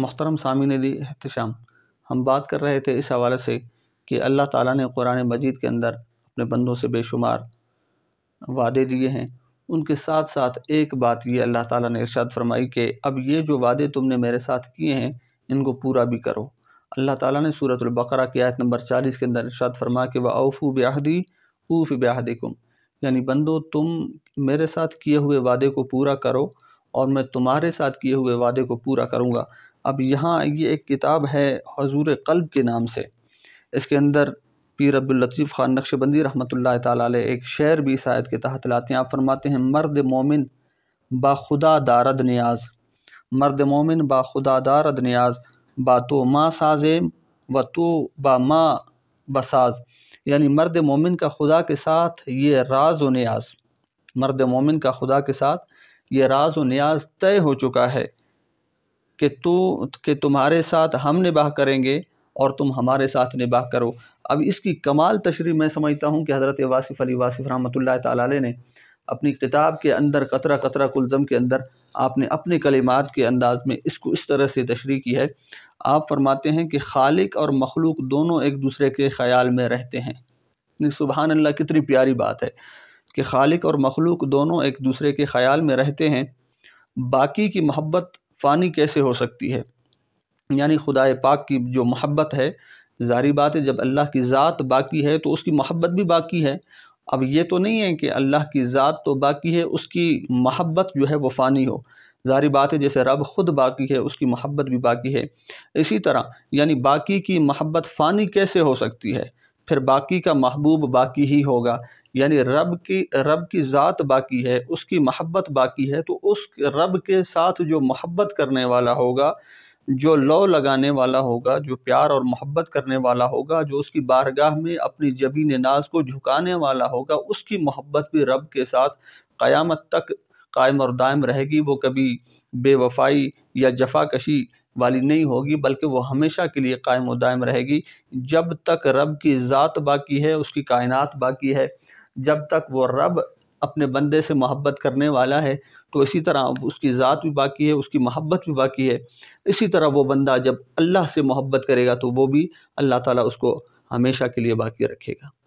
मोहतरम सामी ने दी एहतशाम हम बात कर रहे थे इस हवाले से कि अल्लाह ताला ने कुरान मजीद के अंदर अपने बंदों से बेशुमार वादे दिए हैं उनके साथ साथ एक बात ये अल्लाह ताला ने इरशाद फरमाई कि अब ये जो वादे तुमने मेरे साथ किए हैं इनको पूरा भी करो अल्लाह ताला ने सूरत की आयत नंबर चालीस के अंदर इरशाद फरमा कि वह औफ़ू ब्याहदी ऊफ़ कुम यानी बंदो तुम मेरे साथ किए हुए वादे को पूरा करो और मैं तुम्हारे साथ किए हुए वादे को पूरा करूँगा अब यहाँ ये एक किताब है हजूर कल्ब के नाम से इसके अंदर पीर अब्दुल्लतीफ़ ख़ान नक्शबंदी रहमत ला एक शेर भी शायद के तहत लाते हैं आप फरमाते हैं मर्द मोमिन बाखुदा दारद न्याज मर्द मोमिन बाखुदा दारद न्याज बा तो माँ साजेम व तो बा माँ बसाज यानी मर्द मोमिन का खुदा के साथ ये राज व न्याज मर्द मोमिन का खुदा के साथ ये राज व न्याज तय हो चुका है कि तू कि तुम्हारे साथ हम निबाह करेंगे और तुम हमारे साथ निबाह करो अब इसकी कमाल तशरी मैं समझता हूँ कि हज़रत वासिफ़ अली वासिफ रहमत ताली ने अपनी किताब के अंदर कतरा कतरा कुलज़म के अंदर आपने अपने कलिमात के अंदाज़ में इसको इस तरह से तशरी की है आप फरमाते हैं कि खालिक और मखलूक दोनों एक दूसरे के ख्याल में रहते हैं सुबहान अल्लाह कितनी प्यारी बात है कि खालिक और मखलूक दोनों एक दूसरे के ख्याल में रहते हैं बाकी की मोहब्बत फ़ानी कैसे हो सकती है यानी खुदा पाक की जो मोहब्बत है ज़ारी बात है जब अल्लाह की ज़ात बाकी है तो उसकी मोहब्बत भी बाकी है अब ये तो नहीं है कि अल्लाह की ज़ात तो बाकी है उसकी मोहब्बत जो है वो फ़ानी हो ज़ारी बात है जैसे रब ख़ुद बाकी है उसकी मोहब्बत भी बाकी है इसी तरह यानी बाकी की मोहब्बत फ़ानी कैसे हो सकती है फिर बाकी का महबूब बाकी ही होगा यानी रब की रब की ज़ात बाकी है उसकी महब्बत बाकी है तो उस रब के साथ जो महब्बत करने वाला होगा जो लौ लगाने वाला होगा जो प्यार और मोहब्बत करने वाला होगा जो उसकी बारगाह में अपनी जबी नाज को झुकाने वाला होगा उसकी मोहब्बत भी रब के साथ क़यामत तक कायम और दायम रहेगी वो कभी बेवफाई या जफाकशी वाली नहीं होगी बल्कि वो हमेशा के लिए कायम व दायम रहेगी जब तक रब की ज़ात बाकी है उसकी कायनात बाकी है जब तक वो रब अपने बंदे से मोहब्बत करने वाला है तो इसी तरह उसकी ज़ात भी बाकी है उसकी मोहब्बत भी बाकी है इसी तरह वो बंदा जब अल्लाह से मोहब्बत करेगा तो वो भी अल्लाह ताला उसको हमेशा के लिए बाकी रखेगा